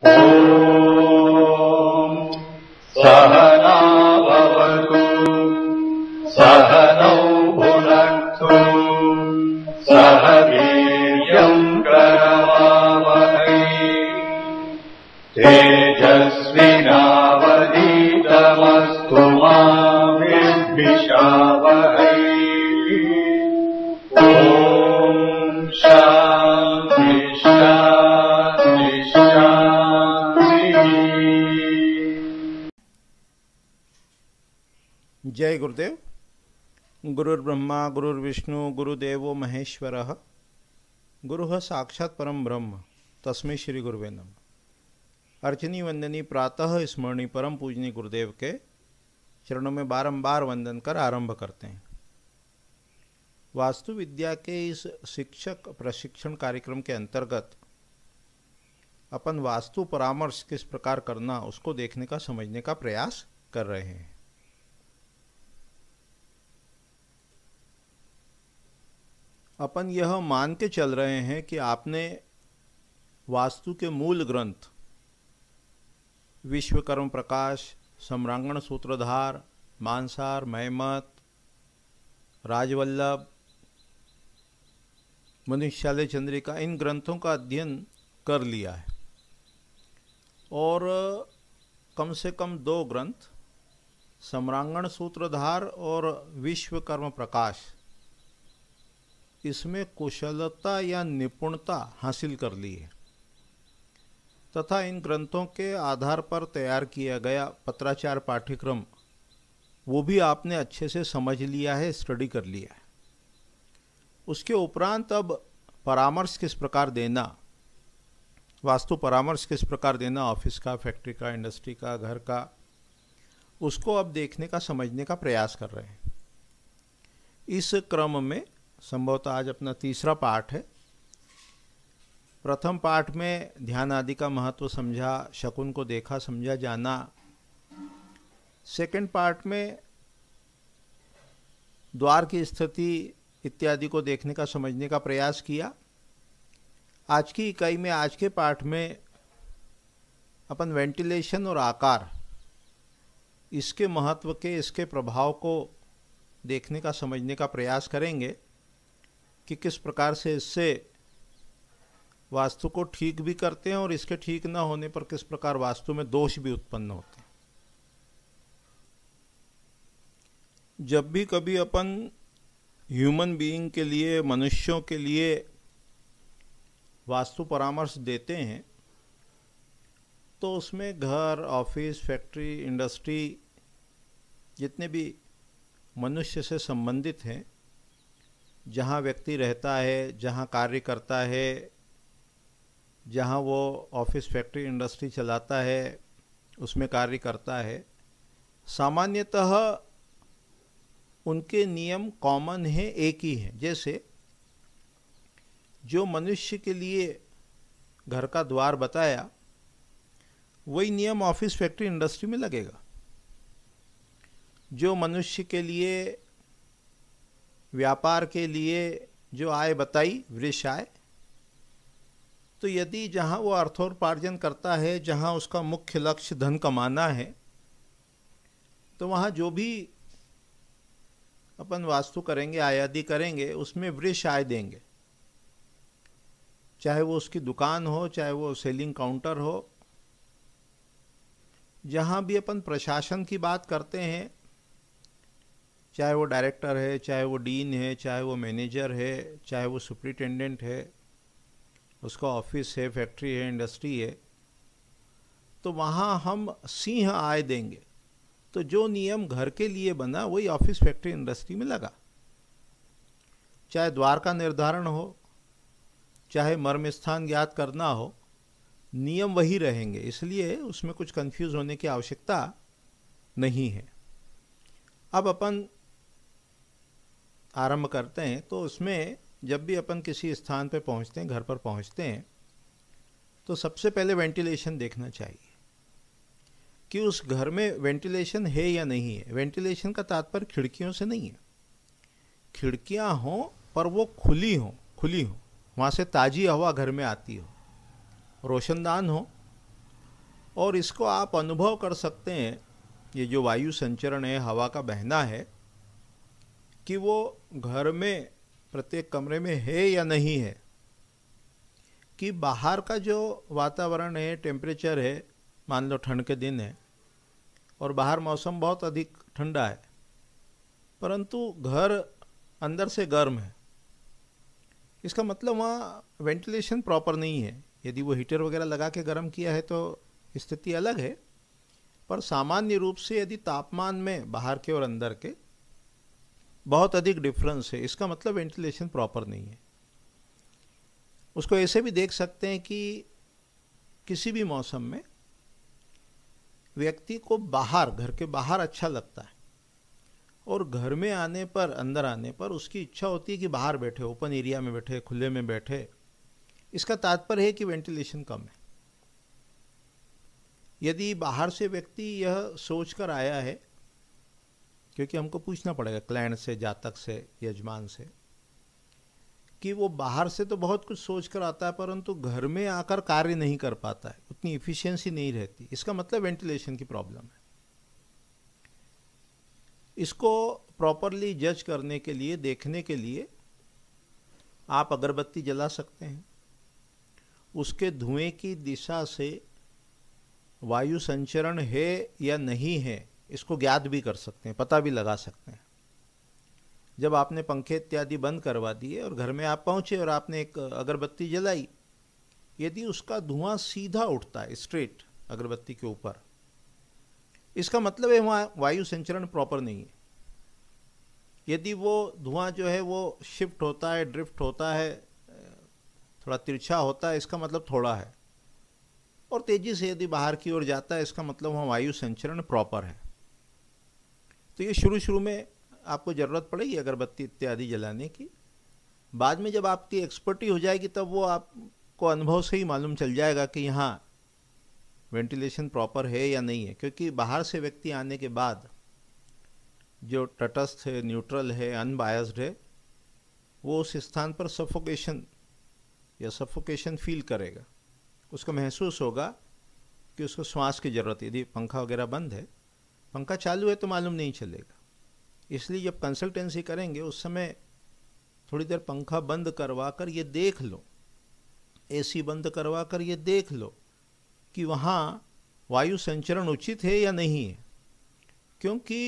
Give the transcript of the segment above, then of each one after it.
Música जय गुरुदेव गुरुर्ब्रह्मा गुरुर्विष्णु गुरुदेव महेश्वर गुरु साक्षात परम ब्रह्म तस्में श्री गुरुवे नम अर्चनी वंदनी प्रातः स्मरणी परम पूजनी गुरुदेव के चरणों में बारंबार वंदन कर आरंभ करते हैं वास्तु विद्या के इस शिक्षक प्रशिक्षण कार्यक्रम के अंतर्गत अपन वास्तु परामर्श किस प्रकार करना उसको देखने का समझने का प्रयास कर रहे हैं अपन यह मान के चल रहे हैं कि आपने वास्तु के मूल ग्रंथ विश्वकर्म प्रकाश सम्रांगण सूत्रधार मानसार महमत राजवल्लभ मनुष्यालय चंद्रिका इन ग्रंथों का अध्ययन कर लिया है और कम से कम दो ग्रंथ सम्रांगण सूत्रधार और विश्वकर्म प्रकाश इसमें कुशलता या निपुणता हासिल कर ली है तथा इन ग्रंथों के आधार पर तैयार किया गया पत्राचार पाठ्यक्रम वो भी आपने अच्छे से समझ लिया है स्टडी कर लिया है उसके उपरांत अब परामर्श किस प्रकार देना वास्तु परामर्श किस प्रकार देना ऑफिस का फैक्ट्री का इंडस्ट्री का घर का उसको अब देखने का समझने का प्रयास कर रहे हैं इस क्रम में संभवतः आज अपना तीसरा पाठ है प्रथम पाठ में ध्यान आदि का महत्व समझा शकुन को देखा समझा जाना सेकंड पार्ट में द्वार की स्थिति इत्यादि को देखने का समझने का प्रयास किया आज की इकाई में आज के पाठ में अपन वेंटिलेशन और आकार इसके महत्व के इसके प्रभाव को देखने का समझने का प्रयास करेंगे कि किस प्रकार से इससे वास्तु को ठीक भी करते हैं और इसके ठीक ना होने पर किस प्रकार वास्तु में दोष भी उत्पन्न होते हैं जब भी कभी अपन ह्यूमन बीइंग के लिए मनुष्यों के लिए वास्तु परामर्श देते हैं तो उसमें घर ऑफिस फैक्ट्री इंडस्ट्री जितने भी मनुष्य से संबंधित हैं जहाँ व्यक्ति रहता है जहाँ कार्य करता है जहाँ वो ऑफिस फैक्ट्री इंडस्ट्री चलाता है उसमें कार्य करता है सामान्यतः उनके नियम कॉमन हैं एक ही हैं जैसे जो मनुष्य के लिए घर का द्वार बताया वही नियम ऑफिस फैक्ट्री इंडस्ट्री में लगेगा जो मनुष्य के लिए व्यापार के लिए जो आय बताई वृक्ष आय तो यदि जहाँ वो अर्थोपार्जन करता है जहाँ उसका मुख्य लक्ष्य धन कमाना है तो वहाँ जो भी अपन वास्तु करेंगे आयादी करेंगे उसमें वृक्ष आय देंगे चाहे वो उसकी दुकान हो चाहे वो सेलिंग काउंटर हो जहाँ भी अपन प्रशासन की बात करते हैं चाहे वो डायरेक्टर है चाहे वो डीन है चाहे वो मैनेजर है चाहे वो सुप्रिटेंडेंट है उसका ऑफिस है फैक्ट्री है इंडस्ट्री है तो वहाँ हम सिंह आय देंगे तो जो नियम घर के लिए बना वही ऑफिस फैक्ट्री इंडस्ट्री में लगा चाहे द्वार का निर्धारण हो चाहे मर्म स्थान ज्ञात करना हो नियम वही रहेंगे इसलिए उसमें कुछ कंफ्यूज होने की आवश्यकता नहीं है अब अपन आरंभ करते हैं तो उसमें जब भी अपन किसी स्थान पर पहुंचते हैं घर पर पहुंचते हैं तो सबसे पहले वेंटिलेशन देखना चाहिए कि उस घर में वेंटिलेशन है या नहीं है वेंटिलेशन का तात्पर्य खिड़कियों से नहीं है खिड़कियाँ हों पर वो खुली हों खुली हों वहाँ से ताज़ी हवा घर में आती हो रोशनदान हो और इसको आप अनुभव कर सकते हैं ये जो वायु संचरण है हवा का बहना है कि वो घर में प्रत्येक कमरे में है या नहीं है कि बाहर का जो वातावरण है टेम्परेचर है मान लो ठंड के दिन है और बाहर मौसम बहुत अधिक ठंडा है परंतु घर अंदर से गर्म है इसका मतलब वहाँ वेंटिलेशन प्रॉपर नहीं है यदि वो हीटर वगैरह लगा के गर्म किया है तो स्थिति अलग है पर सामान्य रूप से यदि तापमान में बाहर के और अंदर के बहुत अधिक डिफरेंस है इसका मतलब वेंटिलेशन प्रॉपर नहीं है उसको ऐसे भी देख सकते हैं कि किसी भी मौसम में व्यक्ति को बाहर घर के बाहर अच्छा लगता है और घर में आने पर अंदर आने पर उसकी इच्छा होती है कि बाहर बैठे ओपन एरिया में बैठे खुले में बैठे इसका तात्पर्य है कि वेंटिलेशन कम है यदि बाहर से व्यक्ति यह सोच कर आया है क्योंकि हमको पूछना पड़ेगा क्लाइंट से जातक से यजमान से कि वो बाहर से तो बहुत कुछ सोच कर आता है परंतु घर में आकर कार्य नहीं कर पाता है उतनी इफिशियंसी नहीं रहती इसका मतलब वेंटिलेशन की प्रॉब्लम है इसको प्रॉपरली जज करने के लिए देखने के लिए आप अगरबत्ती जला सकते हैं उसके धुएं की दिशा से वायु संचरण है या नहीं है इसको ज्ञात भी कर सकते हैं पता भी लगा सकते हैं जब आपने पंखे इत्यादि बंद करवा दिए और घर में आप पहुँचे और आपने एक अगरबत्ती जलाई यदि उसका धुआं सीधा उठता है स्ट्रेट अगरबत्ती के ऊपर इसका मतलब है वहाँ वायु संचरण प्रॉपर नहीं है यदि वो धुआं जो है वो शिफ्ट होता है ड्रिफ्ट होता है थोड़ा तिरछा होता है इसका मतलब थोड़ा है और तेज़ी से यदि बाहर की ओर जाता है इसका मतलब वहाँ वायु संचरण प्रॉपर है तो ये शुरू शुरू में आपको ज़रूरत पड़ेगी अगरबत्ती इत्यादि जलाने की बाद में जब आपकी एक्सपर्टी हो जाएगी तब वो आपको अनुभव से ही मालूम चल जाएगा कि यहाँ वेंटिलेशन प्रॉपर है या नहीं है क्योंकि बाहर से व्यक्ति आने के बाद जो तटस्थ है न्यूट्रल है अनबायस्ड है वो उस स्थान पर सफोकेशन या सफोकेशन फील करेगा उसको महसूस होगा कि उसको श्वास की ज़रूरत यदि पंखा वगैरह बंद है पंखा चालू है तो मालूम नहीं चलेगा इसलिए जब कंसल्टेंसी करेंगे उस समय थोड़ी देर पंखा बंद करवा कर ये देख लो एसी बंद करवा कर ये देख लो कि वहाँ वायु संचरण उचित है या नहीं है क्योंकि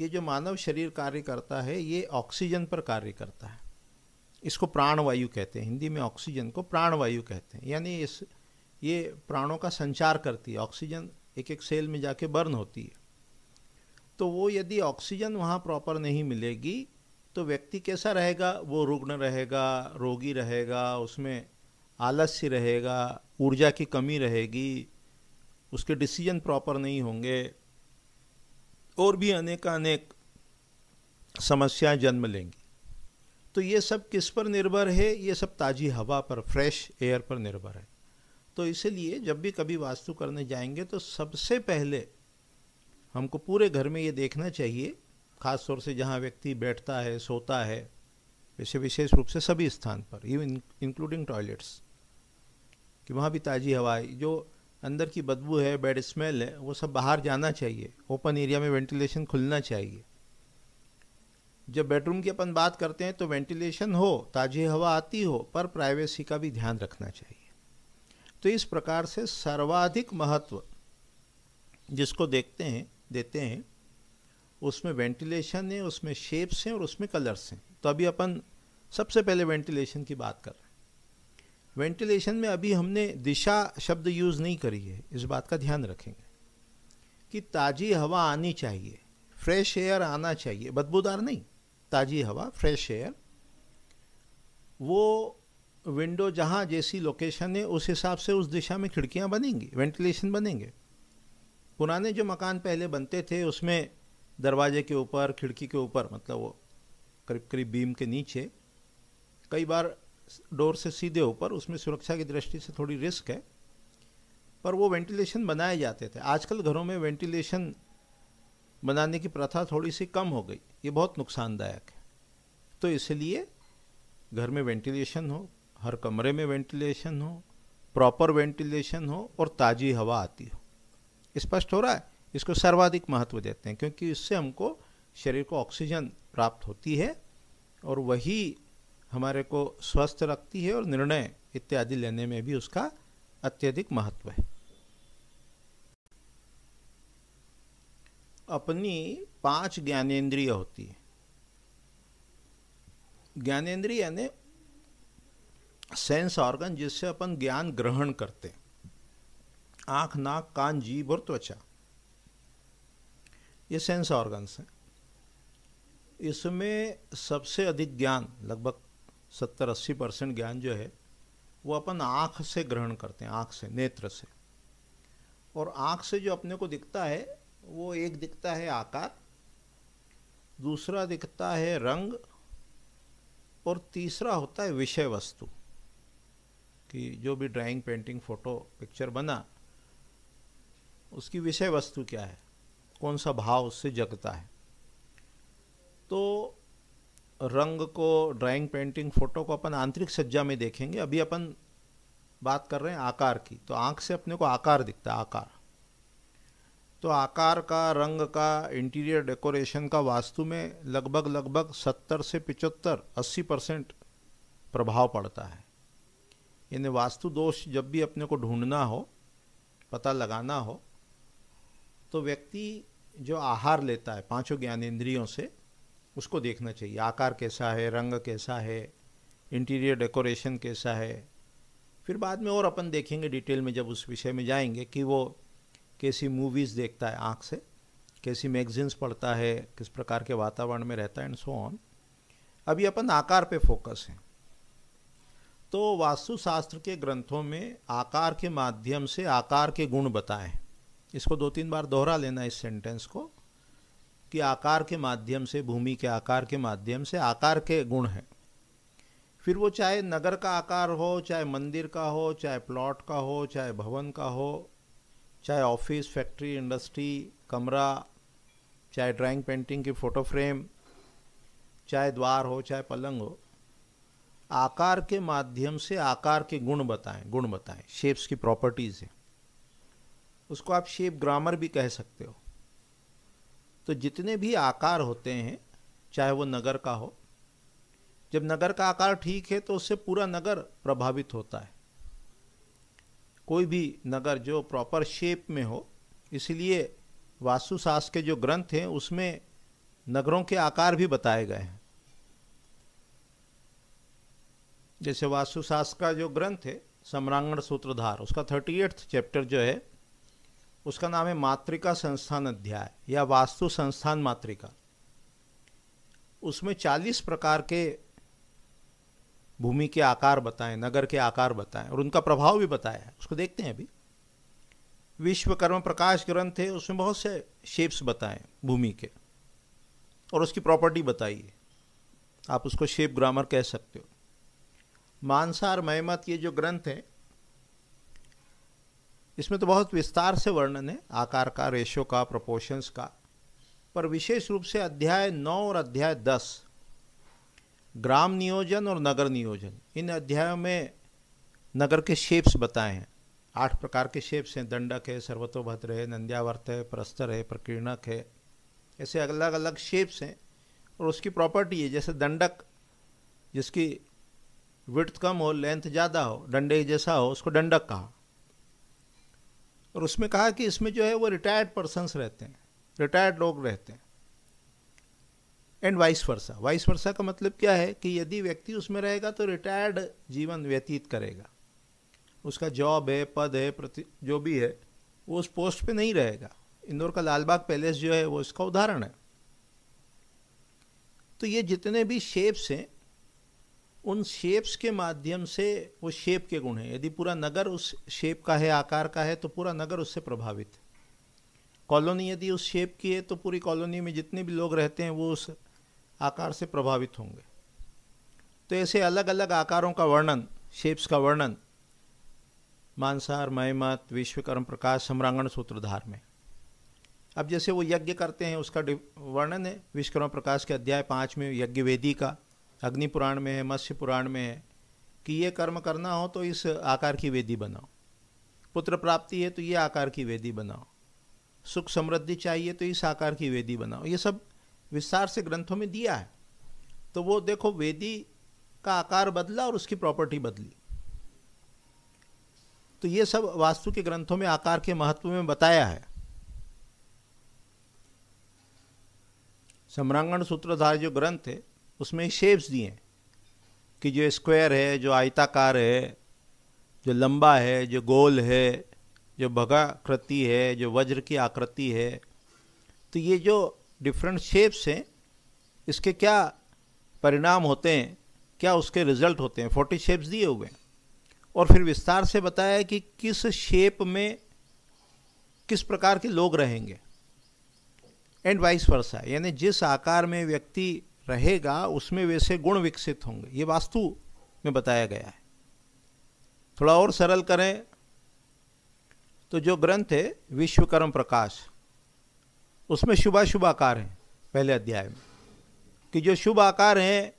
ये जो मानव शरीर कार्य करता है ये ऑक्सीजन पर कार्य करता है इसको प्राणवायु कहते हैं हिंदी में ऑक्सीजन को प्राणवायु कहते हैं यानी इस ये प्राणों का संचार करती है ऑक्सीजन एक एक सेल में जाके बर्न होती है तो वो यदि ऑक्सीजन वहाँ प्रॉपर नहीं मिलेगी तो व्यक्ति कैसा रहेगा वो रुग्ण रहेगा रोगी रहेगा उसमें आलस्य रहेगा ऊर्जा की कमी रहेगी उसके डिसीजन प्रॉपर नहीं होंगे और भी अनेक अनेक समस्याएं जन्म लेंगी तो ये सब किस पर निर्भर है ये सब ताज़ी हवा पर फ्रेश एयर पर निर्भर है तो इसलिए जब भी कभी वास्तु करने जाएंगे तो सबसे पहले हमको पूरे घर में ये देखना चाहिए खास तौर से जहाँ व्यक्ति बैठता है सोता है वैसे विशेष रूप से सभी स्थान पर इवन इंक्लूडिंग टॉयलेट्स कि वहाँ भी ताज़ी हवा जो अंदर की बदबू है बैड स्मेल है वो सब बाहर जाना चाहिए ओपन एरिया में वेंटिलेशन खुलना चाहिए जब बेडरूम की अपन बात करते हैं तो वेंटिलेशन हो ताज़ी हवा आती हो पर प्राइवेसी का भी ध्यान रखना चाहिए तो इस प्रकार से सर्वाधिक महत्व जिसको देखते हैं देते हैं उसमें वेंटिलेशन है उसमें शेप्स हैं और उसमें कलर्स हैं तो अभी अपन सबसे पहले वेंटिलेशन की बात कर रहे हैं वेंटिलेशन में अभी हमने दिशा शब्द यूज़ नहीं करी है इस बात का ध्यान रखेंगे कि ताज़ी हवा आनी चाहिए फ्रेश एयर आना चाहिए बदबूदार नहीं ताज़ी हवा फ्रेश एयर वो विंडो जहाँ जैसी लोकेशन है उस हिसाब से उस दिशा में खिड़कियाँ बनेंगी वेंटिलेशन बनेंगे पुराने जो मकान पहले बनते थे उसमें दरवाजे के ऊपर खिड़की के ऊपर मतलब वो करीब करीब बीम के नीचे कई बार डोर से सीधे ऊपर उसमें सुरक्षा की दृष्टि से थोड़ी रिस्क है पर वो वेंटिलेशन बनाए जाते थे आजकल घरों में वेंटिलेशन बनाने की प्रथा थोड़ी सी कम हो गई ये बहुत नुकसानदायक है तो इसलिए घर में वेंटिलेशन हो हर कमरे में वेंटिलेशन हो प्रॉपर वेंटिलेशन हो और ताज़ी हवा आती हो स्पष्ट हो रहा है इसको सर्वाधिक महत्व देते हैं क्योंकि इससे हमको शरीर को ऑक्सीजन प्राप्त होती है और वही हमारे को स्वस्थ रखती है और निर्णय इत्यादि लेने में भी उसका अत्यधिक महत्व है अपनी पांच ज्ञानेन्द्रिय होती है ज्ञानेंद्रिय यानी सेंस ऑर्गन जिससे अपन ज्ञान ग्रहण करते हैं आँख नाक कान जीभ और त्वचा ये सेंस ऑर्गन्स हैं इसमें सबसे अधिक ज्ञान लगभग सत्तर अस्सी परसेंट ज्ञान जो है वो अपन आँख से ग्रहण करते हैं आँख से नेत्र से और आँख से जो अपने को दिखता है वो एक दिखता है आकार दूसरा दिखता है रंग और तीसरा होता है विषय वस्तु कि जो भी ड्राइंग पेंटिंग फ़ोटो पिक्चर बना उसकी विषय वस्तु क्या है कौन सा भाव उससे जगता है तो रंग को ड्राइंग पेंटिंग फ़ोटो को अपन आंतरिक सज्जा में देखेंगे अभी अपन बात कर रहे हैं आकार की तो आँख से अपने को आकार दिखता है आकार तो आकार का रंग का इंटीरियर डेकोरेशन का वास्तु में लगभग लगभग सत्तर से पिचहत्तर अस्सी परसेंट प्रभाव पड़ता है यानी वास्तु दोष जब भी अपने को ढूंढना हो पता लगाना हो तो व्यक्ति जो आहार लेता है पांचों ज्ञानेंद्रियों से उसको देखना चाहिए आकार कैसा है रंग कैसा है इंटीरियर डेकोरेशन कैसा है फिर बाद में और अपन देखेंगे डिटेल में जब उस विषय में जाएंगे कि वो कैसी मूवीज़ देखता है आँख से कैसी मैगजीन्स पढ़ता है किस प्रकार के वातावरण में रहता है एंड सो ऑन अभी अपन आकार पे फोकस हैं तो वास्तुशास्त्र के ग्रंथों में आकार के माध्यम से आकार के गुण बताएं इसको दो तीन बार दोहरा लेना इस सेंटेंस को कि आकार के माध्यम से भूमि के आकार के माध्यम से आकार के गुण हैं फिर वो चाहे नगर का आकार हो चाहे मंदिर का हो चाहे प्लॉट का हो चाहे भवन का हो चाहे ऑफिस फैक्ट्री इंडस्ट्री कमरा चाहे ड्राइंग पेंटिंग की फ़ोटो फ्रेम चाहे द्वार हो चाहे पलंग हो आकार के माध्यम से आकार के गुण बताएं गुण बताएं शेप्स की प्रॉपर्टीज़ हैं उसको आप शेप ग्रामर भी कह सकते हो तो जितने भी आकार होते हैं चाहे वो नगर का हो जब नगर का आकार ठीक है तो उससे पूरा नगर प्रभावित होता है कोई भी नगर जो प्रॉपर शेप में हो इसलिए वास्तुशास्त्र के जो ग्रंथ हैं उसमें नगरों के आकार भी बताए गए हैं जैसे वास्तुशास्त्र का जो ग्रंथ है सम्रांगण सूत्रधार उसका थर्टी एट्थ चैप्टर जो है उसका नाम है मातृका संस्थान अध्याय या वास्तु संस्थान मातृका उसमें चालीस प्रकार के भूमि के आकार बताएं नगर के आकार बताएं और उनका प्रभाव भी बताया है उसको देखते हैं अभी विश्वकर्म प्रकाश ग्रंथ है उसमें बहुत से शेप्स बताएं भूमि के और उसकी प्रॉपर्टी बताइए आप उसको शेप ग्रामर कह सकते हो मानसार महमत ये जो ग्रंथ हैं इसमें तो बहुत विस्तार से वर्णन है आकार का रेशो का प्रपोर्शंस का पर विशेष रूप से अध्याय नौ और अध्याय दस ग्राम नियोजन और नगर नियोजन इन अध्यायों में नगर के शेप्स बताए हैं आठ प्रकार के शेप्स हैं दंडक है सर्वतोभद्र है नंद्यावर्त है प्रस्तर है प्रकीर्णक है ऐसे अलग अलग शेप्स हैं और उसकी प्रॉपर्टी है जैसे दंडक जिसकी विर्थ कम हो लेंथ ज़्यादा हो डंडे जैसा हो उसको डंडक कहा और उसमें कहा कि इसमें जो है वो रिटायर्ड पर्सनस रहते हैं रिटायर्ड लोग रहते हैं and vice versa vice versa का मतलब क्या है कि यदि व्यक्ति उसमें रहेगा तो रिटायर्ड जीवन व्यतीत करेगा उसका जॉब है पद है प्रति जो भी है वो उस पोस्ट पे नहीं रहेगा इंदौर का लालबाग पैलेस जो है वो इसका उदाहरण है तो ये जितने भी शेप्स हैं उन शेप्स के माध्यम से वो शेप के गुण हैं यदि पूरा नगर उस शेप का है आकार का है तो पूरा नगर उससे प्रभावित है कॉलोनी यदि उस शेप की है तो पूरी कॉलोनी में जितने भी लोग रहते हैं वो उस आकार से प्रभावित होंगे तो ऐसे अलग अलग आकारों का वर्णन शेप्स का वर्णन मानसार मयमत विश्वकर्म प्रकाश सम्रांगण सूत्रधार में अब जैसे वो यज्ञ करते हैं उसका वर्णन है विश्वकर्मा प्रकाश के अध्याय पाँच में यज्ञ वेदी का अग्नि पुराण में है मत्स्य पुराण में है कि ये कर्म करना हो तो इस आकार की वेदी बनाओ पुत्र प्राप्ति है तो ये आकार की वेदी बनाओ सुख समृद्धि चाहिए तो इस आकार की वेदी बनाओ ये सब विस्तार से ग्रंथों में दिया है तो वो देखो वेदी का आकार बदला और उसकी प्रॉपर्टी बदली तो ये सब वास्तु के ग्रंथों में आकार के महत्व में बताया है सम्रांगण सूत्रधार जो ग्रंथ है उसमें शेप्स दिए हैं कि जो स्क्वायर है जो आयताकार है जो लंबा है जो गोल है जो भगाकृति है जो वज्र की आकृति है तो ये जो डिफरेंट शेप्स हैं इसके क्या परिणाम होते हैं क्या उसके रिजल्ट होते हैं फोर्टी शेप्स दिए हुए हैं और फिर विस्तार से बताया कि किस शेप में किस प्रकार के लोग रहेंगे एंड वाइस वर्षा यानी जिस आकार में व्यक्ति रहेगा उसमें वैसे गुण विकसित होंगे ये वास्तु में बताया गया है थोड़ा और सरल करें तो जो ग्रंथ है विश्वकर्म प्रकाश उसमें शुभा शुभ आकार हैं पहले अध्याय में कि जो शुभ आकार हैं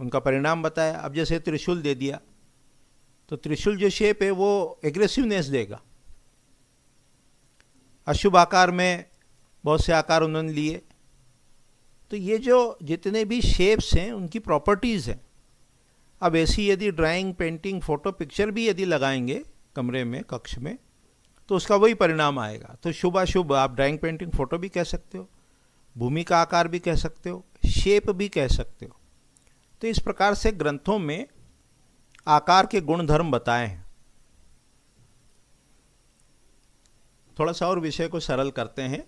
उनका परिणाम बताया अब जैसे त्रिशूल दे दिया तो त्रिशूल जो शेप है वो एग्रेसिवनेस देगा अशुभ आकार में बहुत से आकार उन्होंने लिए तो ये जो जितने भी शेप्स हैं उनकी प्रॉपर्टीज़ हैं अब ऐसी यदि ड्राइंग पेंटिंग फ़ोटो पिक्चर भी यदि लगाएंगे कमरे में कक्ष में तो उसका वही परिणाम आएगा तो शुभ अशुभ आप ड्राइंग पेंटिंग फ़ोटो भी कह सकते हो भूमि का आकार भी कह सकते हो शेप भी कह सकते हो तो इस प्रकार से ग्रंथों में आकार के गुणधर्म बताए हैं थोड़ा सा और विषय को सरल करते हैं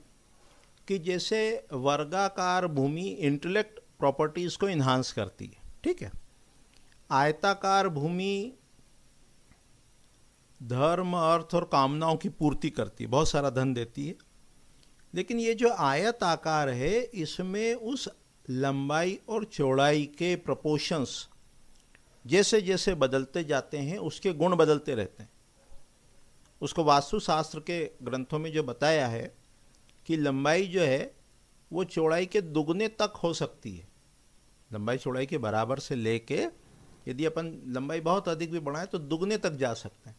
कि जैसे वर्गाकार भूमि इंटेलेक्ट प्रॉपर्टीज़ को इन्हांस करती है ठीक है आयताकार भूमि धर्म अर्थ और कामनाओं की पूर्ति करती है बहुत सारा धन देती है लेकिन ये जो आयत आकार है इसमें उस लंबाई और चौड़ाई के प्रपोशंस जैसे जैसे बदलते जाते हैं उसके गुण बदलते रहते हैं उसको वास्तुशास्त्र के ग्रंथों में जो बताया है कि लंबाई जो है वो चौड़ाई के दुगने तक हो सकती है लंबाई चौड़ाई के बराबर से लेके यदि अपन लंबाई बहुत अधिक भी बढ़ाएं तो दुगने तक जा सकते हैं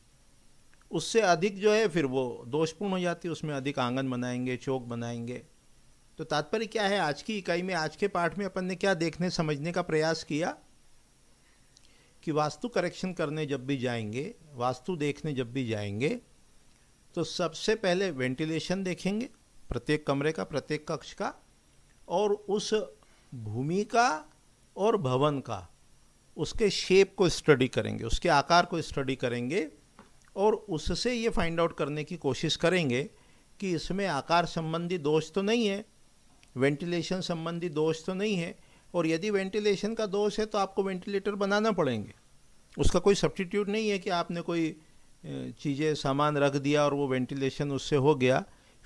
उससे अधिक जो है फिर वो दोषपूर्ण हो जाती है उसमें अधिक आंगन बनाएंगे चौक बनाएंगे तो तात्पर्य क्या है आज की इकाई में आज के पाठ में अपन ने क्या देखने समझने का प्रयास किया कि वास्तु करेक्शन करने जब भी जाएंगे वास्तु देखने जब भी जाएंगे तो सबसे पहले वेंटिलेशन देखेंगे प्रत्येक कमरे का प्रत्येक कक्ष का और उस भूमि का और भवन का उसके शेप को स्टडी करेंगे उसके आकार को स्टडी करेंगे और उससे ये फाइंड आउट करने की कोशिश करेंगे कि इसमें आकार संबंधी दोष तो नहीं है वेंटिलेशन संबंधी दोष तो नहीं है और यदि वेंटिलेशन का दोष है तो आपको वेंटिलेटर बनाना पड़ेंगे उसका कोई सब्सटीट्यूट नहीं है कि आपने कोई चीज़ें सामान रख दिया और वो वेंटिलेशन उससे हो गया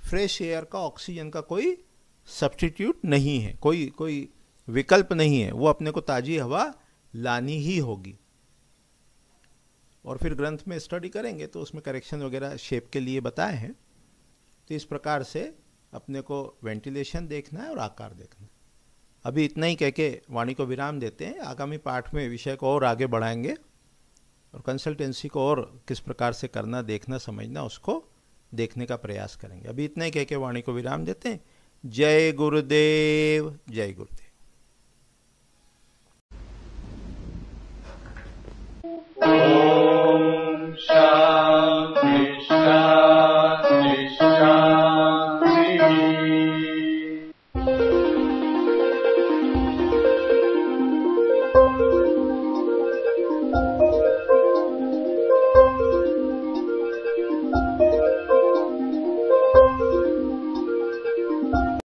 फ्रेश एयर का ऑक्सीजन का कोई सब्सटीट्यूट नहीं है कोई कोई विकल्प नहीं है वो अपने को ताज़ी हवा लानी ही होगी और फिर ग्रंथ में स्टडी करेंगे तो उसमें करेक्शन वगैरह शेप के लिए बताए हैं तो इस प्रकार से अपने को वेंटिलेशन देखना है और आकार देखना है अभी इतना ही कह के वाणी को विराम देते हैं आगामी पाठ में विषय को और आगे बढ़ाएंगे और कंसल्टेंसी को और किस प्रकार से करना देखना समझना उसको देखने का प्रयास करेंगे अभी इतना ही कह के वाणी को विराम देते हैं जय गुरुदेव जय गुरुदेव Shut